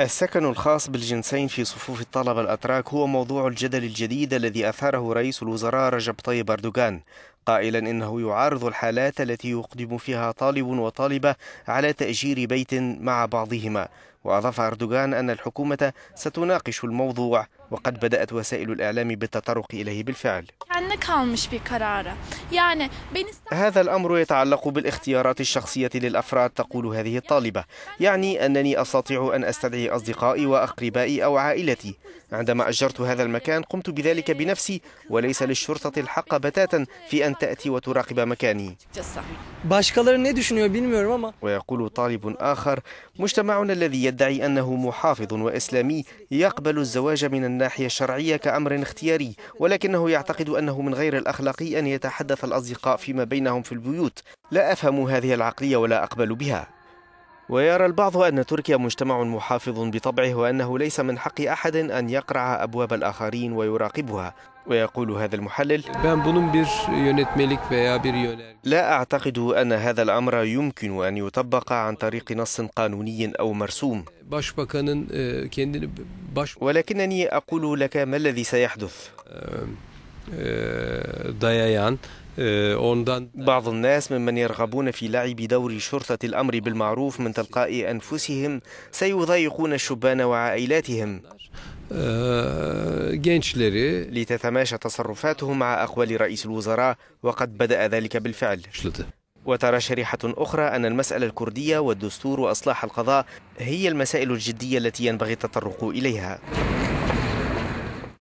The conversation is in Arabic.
السكن الخاص بالجنسين في صفوف الطلبة الأتراك هو موضوع الجدل الجديد الذي أثاره رئيس الوزراء رجب طيب أردوغان قائلا إنه يعارض الحالات التي يقدم فيها طالب وطالبة على تأجير بيت مع بعضهما وأضاف أردوغان أن الحكومة ستناقش الموضوع وقد بدأت وسائل الإعلام بالتطرق إليه بالفعل هذا الأمر يتعلق بالاختيارات الشخصية للأفراد تقول هذه الطالبة يعني أنني أستطيع أن أستدعي أصدقائي وأقربائي أو عائلتي عندما أجرت هذا المكان قمت بذلك بنفسي وليس للشرطة الحق بتاتا في أن تأتي وتراقب مكاني ويقول طالب آخر مجتمعنا الذي يدعي أنه محافظ وإسلامي يقبل الزواج من الناحية الشرعية كأمر اختياري ولكنه يعتقد أنه من غير الأخلاقي أن يتحدث الأصدقاء فيما بينهم في البيوت لا أفهم هذه العقلية ولا أقبل بها ويرى البعض أن تركيا مجتمع محافظ بطبعه وأنه ليس من حق أحد أن يقرع أبواب الآخرين ويراقبها ويقول هذا المحلل لا أعتقد أن هذا الأمر يمكن أن يطبق عن طريق نص قانوني أو مرسوم ولكنني أقول لك ما الذي سيحدث آه، آه، آه، بعض الناس ممن يرغبون في لعب دور شرطة الأمر بالمعروف من تلقاء أنفسهم سيضايقون الشبان وعائلاتهم آه، لتتماشى تصرفاتهم مع أقوال رئيس الوزراء وقد بدأ ذلك بالفعل وترى شريحة أخرى أن المسألة الكردية والدستور وإصلاح القضاء هي المسائل الجدية التي ينبغي التطرق إليها